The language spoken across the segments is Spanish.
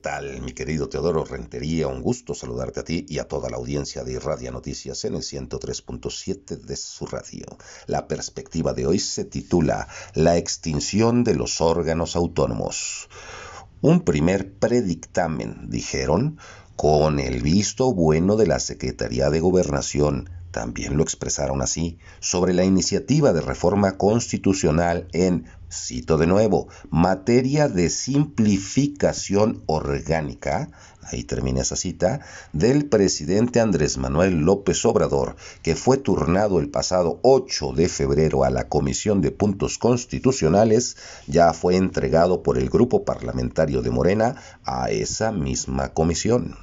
tal, mi querido Teodoro Rentería? Un gusto saludarte a ti y a toda la audiencia de Irradia Noticias en el 103.7 de su radio. La perspectiva de hoy se titula La extinción de los órganos autónomos. Un primer predictamen, dijeron, con el visto bueno de la Secretaría de Gobernación también lo expresaron así, sobre la iniciativa de reforma constitucional en, cito de nuevo, materia de simplificación orgánica, ahí termina esa cita, del presidente Andrés Manuel López Obrador, que fue turnado el pasado 8 de febrero a la Comisión de Puntos Constitucionales, ya fue entregado por el grupo parlamentario de Morena a esa misma comisión.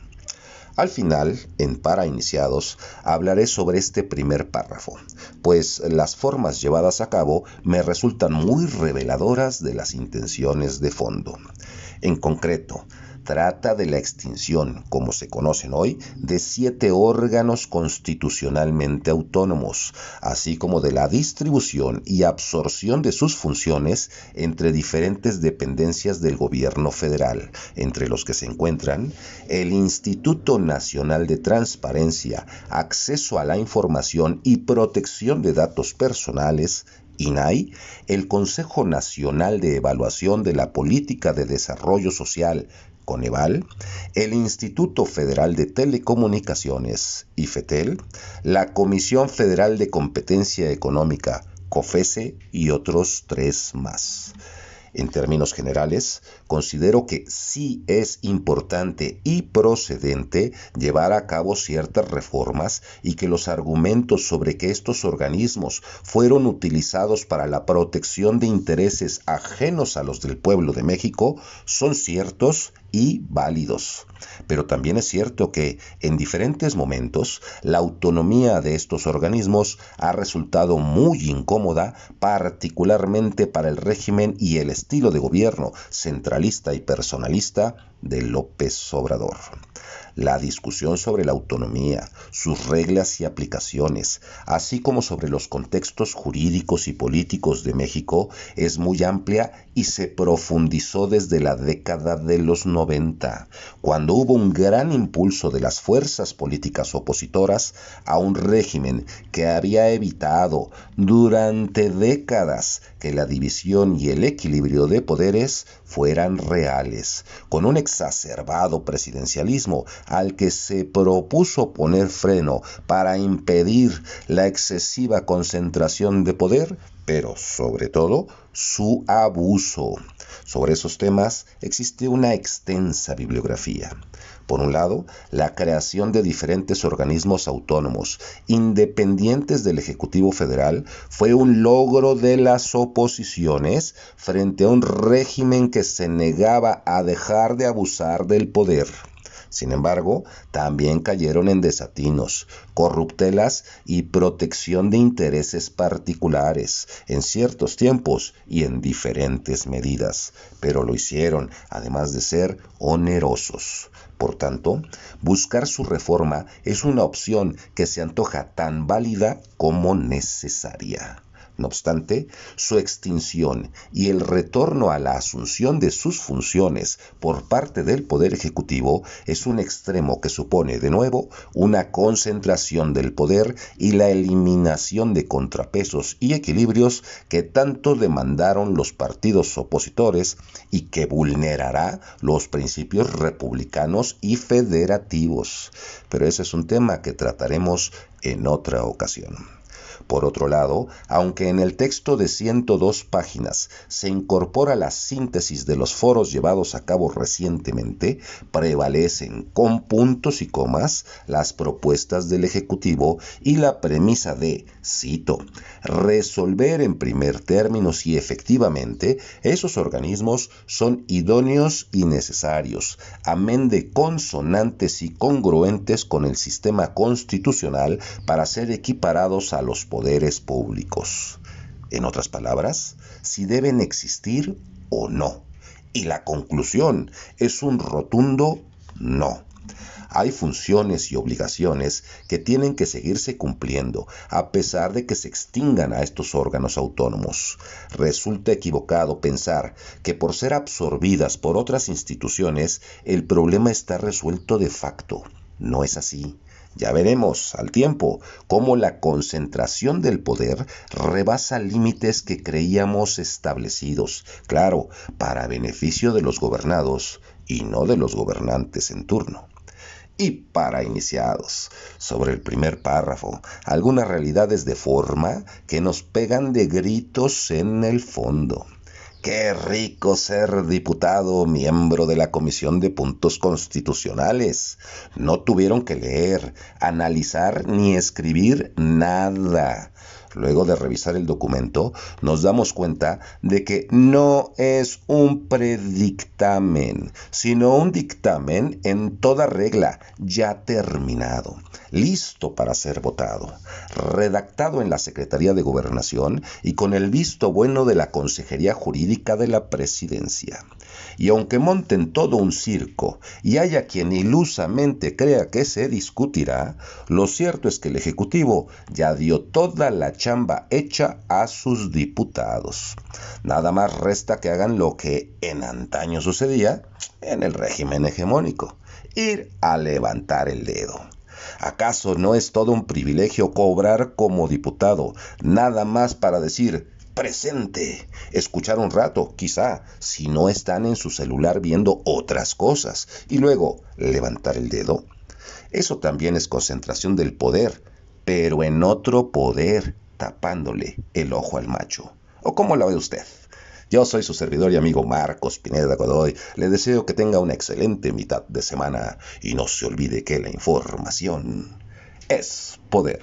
Al final, en Para Iniciados, hablaré sobre este primer párrafo, pues las formas llevadas a cabo me resultan muy reveladoras de las intenciones de fondo. En concreto, trata de la extinción, como se conocen hoy, de siete órganos constitucionalmente autónomos, así como de la distribución y absorción de sus funciones entre diferentes dependencias del gobierno federal, entre los que se encuentran el Instituto Nacional de Transparencia, Acceso a la Información y Protección de Datos Personales, INAI, el Consejo Nacional de Evaluación de la Política de Desarrollo Social, Coneval, el Instituto Federal de Telecomunicaciones, IFETEL, la Comisión Federal de Competencia Económica, COFESE y otros tres más. En términos generales, considero que sí es importante y procedente llevar a cabo ciertas reformas y que los argumentos sobre que estos organismos fueron utilizados para la protección de intereses ajenos a los del pueblo de México son ciertos y válidos. Pero también es cierto que, en diferentes momentos, la autonomía de estos organismos ha resultado muy incómoda, particularmente para el régimen y el estilo de gobierno centralista y personalista de López Obrador. La discusión sobre la autonomía, sus reglas y aplicaciones, así como sobre los contextos jurídicos y políticos de México, es muy amplia y se profundizó desde la década de los 90, cuando hubo un gran impulso de las fuerzas políticas opositoras a un régimen que había evitado durante décadas que la división y el equilibrio de poderes fueran reales, con un exacerbado presidencialismo al que se propuso poner freno para impedir la excesiva concentración de poder, pero sobre todo su abuso. Sobre esos temas existe una extensa bibliografía. Por un lado, la creación de diferentes organismos autónomos, independientes del Ejecutivo Federal, fue un logro de las oposiciones frente a un régimen que se negaba a dejar de abusar del poder. Sin embargo, también cayeron en desatinos, corruptelas y protección de intereses particulares en ciertos tiempos y en diferentes medidas, pero lo hicieron, además de ser onerosos. Por tanto, buscar su reforma es una opción que se antoja tan válida como necesaria. No obstante, su extinción y el retorno a la asunción de sus funciones por parte del Poder Ejecutivo es un extremo que supone, de nuevo, una concentración del poder y la eliminación de contrapesos y equilibrios que tanto demandaron los partidos opositores y que vulnerará los principios republicanos y federativos. Pero ese es un tema que trataremos en otra ocasión. Por otro lado, aunque en el texto de 102 páginas se incorpora la síntesis de los foros llevados a cabo recientemente, prevalecen con puntos y comas las propuestas del Ejecutivo y la premisa de, cito, resolver en primer término si efectivamente esos organismos son idóneos y necesarios, amén de consonantes y congruentes con el sistema constitucional para ser equiparados a los poderes públicos. En otras palabras, si deben existir o no. Y la conclusión es un rotundo no. Hay funciones y obligaciones que tienen que seguirse cumpliendo a pesar de que se extingan a estos órganos autónomos. Resulta equivocado pensar que por ser absorbidas por otras instituciones el problema está resuelto de facto. No es así. Ya veremos al tiempo cómo la concentración del poder rebasa límites que creíamos establecidos, claro, para beneficio de los gobernados y no de los gobernantes en turno y para iniciados. Sobre el primer párrafo, algunas realidades de forma que nos pegan de gritos en el fondo. Qué rico ser diputado, miembro de la Comisión de Puntos Constitucionales. No tuvieron que leer, analizar ni escribir nada. Luego de revisar el documento, nos damos cuenta de que no es un predictamen, sino un dictamen en toda regla, ya terminado, listo para ser votado, redactado en la Secretaría de Gobernación y con el visto bueno de la Consejería Jurídica de la Presidencia. Y aunque monten todo un circo y haya quien ilusamente crea que se discutirá, lo cierto es que el Ejecutivo ya dio toda la chamba hecha a sus diputados. Nada más resta que hagan lo que en antaño sucedía en el régimen hegemónico, ir a levantar el dedo. ¿Acaso no es todo un privilegio cobrar como diputado, nada más para decir presente, escuchar un rato, quizá, si no están en su celular viendo otras cosas, y luego levantar el dedo? Eso también es concentración del poder, pero en otro poder, tapándole el ojo al macho. ¿O cómo la ve usted? Yo soy su servidor y amigo Marcos Pineda Godoy. Le deseo que tenga una excelente mitad de semana y no se olvide que la información es poder.